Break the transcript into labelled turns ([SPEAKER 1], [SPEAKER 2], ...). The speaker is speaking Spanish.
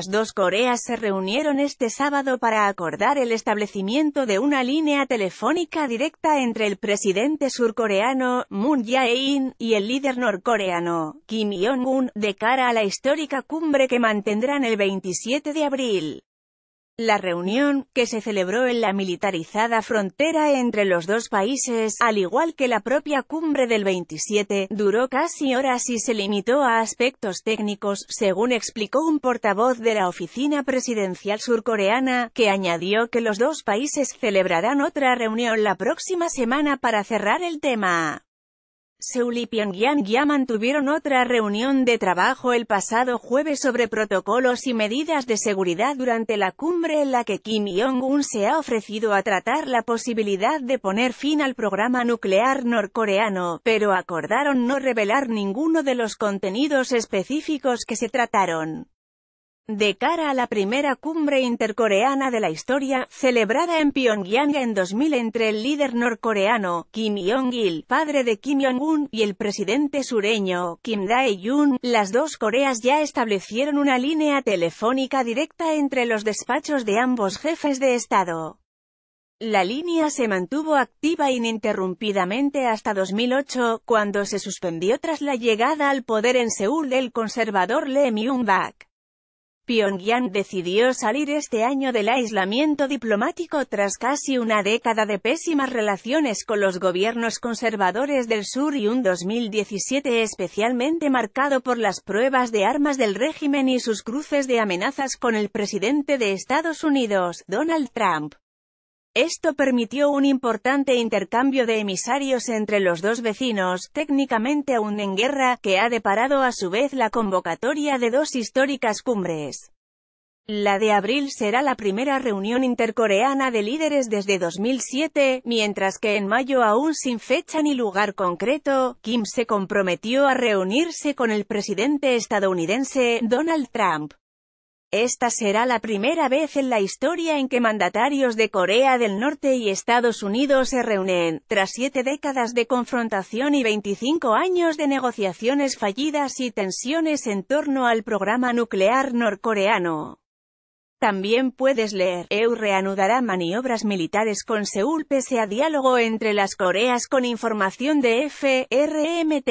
[SPEAKER 1] las dos Coreas se reunieron este sábado para acordar el establecimiento de una línea telefónica directa entre el presidente surcoreano, Moon Jae-in, y el líder norcoreano, Kim Jong-un, de cara a la histórica cumbre que mantendrán el 27 de abril. La reunión, que se celebró en la militarizada frontera entre los dos países, al igual que la propia cumbre del 27, duró casi horas y se limitó a aspectos técnicos, según explicó un portavoz de la oficina presidencial surcoreana, que añadió que los dos países celebrarán otra reunión la próxima semana para cerrar el tema. Seul y Pyongyang ya mantuvieron otra reunión de trabajo el pasado jueves sobre protocolos y medidas de seguridad durante la cumbre en la que Kim Jong-un se ha ofrecido a tratar la posibilidad de poner fin al programa nuclear norcoreano, pero acordaron no revelar ninguno de los contenidos específicos que se trataron. De cara a la primera cumbre intercoreana de la historia, celebrada en Pyongyang en 2000 entre el líder norcoreano, Kim Jong-il, padre de Kim Jong-un, y el presidente sureño, Kim dae jung las dos Coreas ya establecieron una línea telefónica directa entre los despachos de ambos jefes de Estado. La línea se mantuvo activa ininterrumpidamente hasta 2008, cuando se suspendió tras la llegada al poder en Seúl del conservador Lee Myung-bak. Pyongyang decidió salir este año del aislamiento diplomático tras casi una década de pésimas relaciones con los gobiernos conservadores del sur y un 2017 especialmente marcado por las pruebas de armas del régimen y sus cruces de amenazas con el presidente de Estados Unidos, Donald Trump. Esto permitió un importante intercambio de emisarios entre los dos vecinos, técnicamente aún en guerra, que ha deparado a su vez la convocatoria de dos históricas cumbres. La de abril será la primera reunión intercoreana de líderes desde 2007, mientras que en mayo aún sin fecha ni lugar concreto, Kim se comprometió a reunirse con el presidente estadounidense, Donald Trump. Esta será la primera vez en la historia en que mandatarios de Corea del Norte y Estados Unidos se reúnen, tras siete décadas de confrontación y 25 años de negociaciones fallidas y tensiones en torno al programa nuclear norcoreano. También puedes leer, EU reanudará maniobras militares con Seúl pese a diálogo entre las Coreas con información de FRMT.